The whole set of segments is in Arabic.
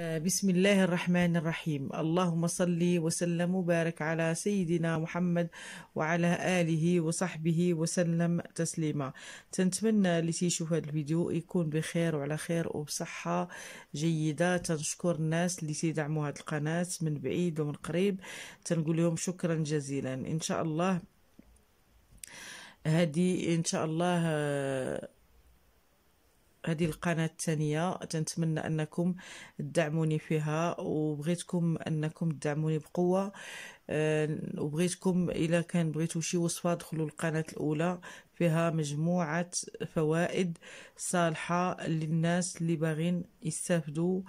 آه، بسم الله الرحمن الرحيم اللهم صل وسلم وبارك على سيدنا محمد وعلى آله وصحبه وسلم تسليما تنتمنى اللي تيشوف هذا الفيديو يكون بخير وعلى خير وبصحة جيدة تنشكر الناس اللي تيدعموا هذه القناة من بعيد ومن قريب تنقول لهم شكرا جزيلا إن شاء الله هذه إن شاء الله آه، هذه القناة الثانية تنتمنى أنكم تدعموني فيها وبغيتكم أنكم تدعموني بقوة آه، وبغيتكم إلا كان بغيتو شي وصفة دخلوا القناة الأولى فيها مجموعة فوائد صالحة للناس اللي باغين يستافدوا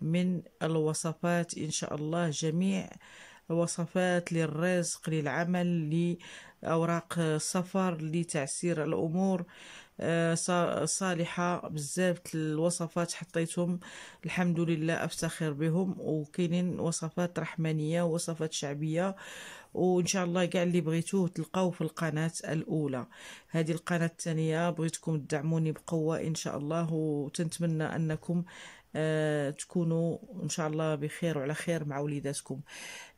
من الوصفات إن شاء الله جميع وصفات للرزق للعمل لأوراق السفر لتعسير الأمور آه، صالحه بزاف الوصفات حطيتهم الحمد لله افتخر بهم وكاينين وصفات رحمانيه وصفات شعبيه وان شاء الله كاع اللي بغيتوه تلقاوه في القناه الاولى هذه القناه الثانيه بغيتكم تدعموني بقوه ان شاء الله وتنتمنى انكم آه تكونوا ان شاء الله بخير وعلى خير مع وليداتكم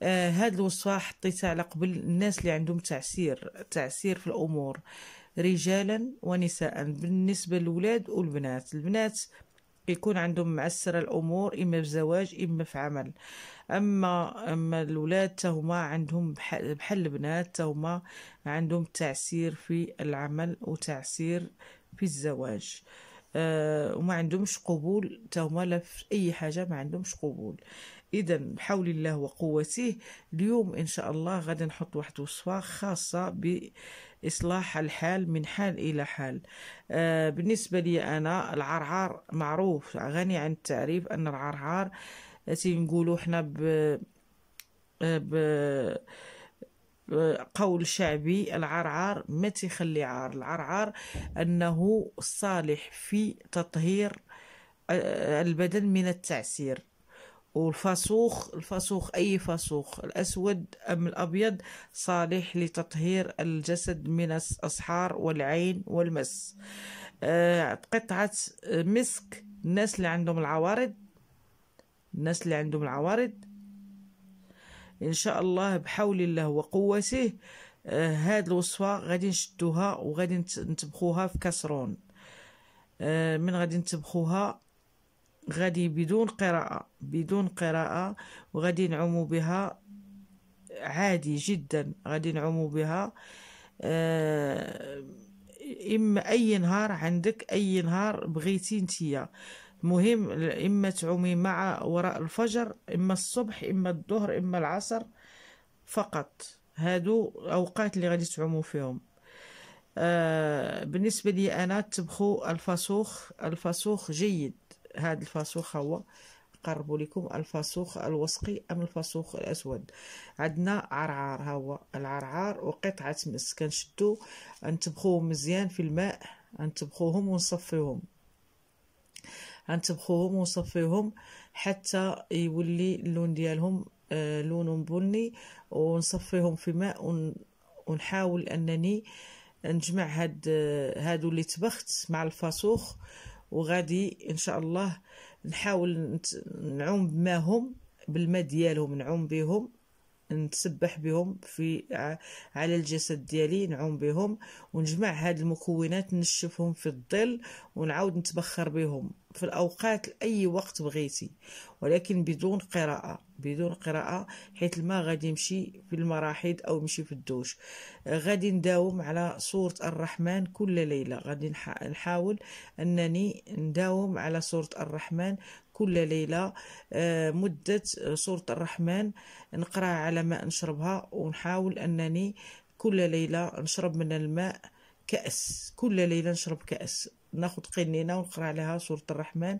آه هاد الوصفه حطيتها على قبل الناس اللي عندهم تعسير تعسير في الامور رجالا ونساء بالنسبة للولاد والبنات البنات يكون عندهم معسرة الامور اما في زواج اما في عمل اما اما الولاد تهما عندهم بحال البنات تهما عندهم تعسير في العمل وتعسير في الزواج أه وما عندهمش قبول تهما لا في اي حاجه ما عندهمش قبول إذا بحول الله وقوته اليوم إن شاء الله غادي نحط واحد وصفة خاصة بإصلاح الحال من حال إلى حال آه بالنسبة لي أنا العرعار معروف غني عن التعريف أن العرعار تنقولوا حنا ب آه، ب آه، قول شعبي العرعار ما تيخلي عار العرعار انه صالح في تطهير آه، البدن من التعسير والفاسوخ الفاسوخ أي فاسوخ الأسود أم الأبيض صالح لتطهير الجسد من الأصحار والعين والمس آه، قطعة آه، مسك الناس اللي عندهم العوارض الناس اللي عندهم العوارض إن شاء الله بحول الله وقوته آه، هاد الوصفة غادي نشدوها وغادي نطبخوها في كسرون من غادي نطبخوها غادي بدون قراءة بدون قراءة وغادي نعومو بها عادي جدا غادي نعومو بها آه إما أي نهار عندك أي نهار بغيتي نتيا مهم إما تعومي مع وراء الفجر إما الصبح إما الظهر إما العصر فقط هادو أوقات اللي غادي تعومو فيهم آه، بالنسبة لي أنا تبخو الفسوخ الفسوخ جيد هذا الفاسوخ هو قربوا لكم الفاسوخ الوسقي ام الفاسوخ الاسود عندنا عرعار هو العرعار وقطعه مس كنشدو نتبخوهم مزيان في الماء نتبخوهم ونصفيهم غنطبخوهم ونصفيهم حتى يولي اللون ديالهم آه لون بني ونصفيهم في ماء ون... ونحاول انني نجمع هاد آه، هادو اللي طبخت مع الفاسوخ وغادي ان شاء الله نحاول نعوم بماهم بالماء ديالهم نعوم بهم نتسبح بهم في على الجسد ديالي نعوم بهم ونجمع هاد المكونات نشفهم في الظل ونعاود نتبخر بهم في الأوقات لأي وقت بغيتي ولكن بدون قراءة بدون قراءة حيث الماء غادي يمشي في المراحيض أو يمشي في الدوش غادي نداوم على سورة الرحمن كل ليلة غادي نحاول أنني نداوم على سورة الرحمن كل ليلة آه، مدة سورة الرحمن نقرأ على ماء نشربها ونحاول أنني كل ليلة نشرب من الماء كأس كل ليلة نشرب كأس ناخد قنينه ونقرا عليها سوره الرحمن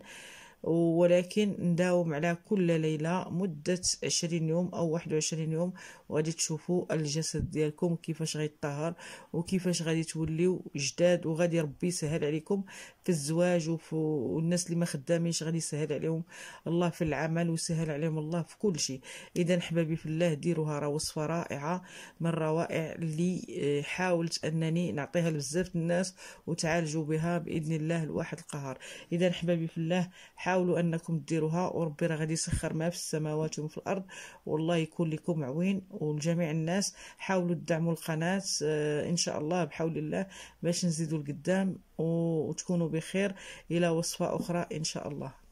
ولكن نداوم على كل ليلة مدة عشرين يوم أو واحد وعشرين يوم وغادي تشوفوا الجسد ديالكم كيفاش غيتطهر وكيفاش غادي توليو جداد وغادي ربي يسهل عليكم في الزواج وفي والناس اللي ما خدامينش غادي يسهل عليهم الله في العمل ويسهل عليهم الله في كل شيء إذا حبابي في الله ديروها راه وصفة رائعة من الروائع اللي آه، حاولت أنني نعطيها لبزاف الناس وتعالجوا بها بإذن الله الواحد القهار إذا حبابي في الله حاولوا انكم ديروها وربي راه غادي يسخر ما في السماوات وما في الارض والله يكون لكم عوين ولجميع الناس حاولوا تدعموا القناه آه، ان شاء الله بحول الله باش نزيدوا لقدام وتكونوا بخير الى وصفه اخرى ان شاء الله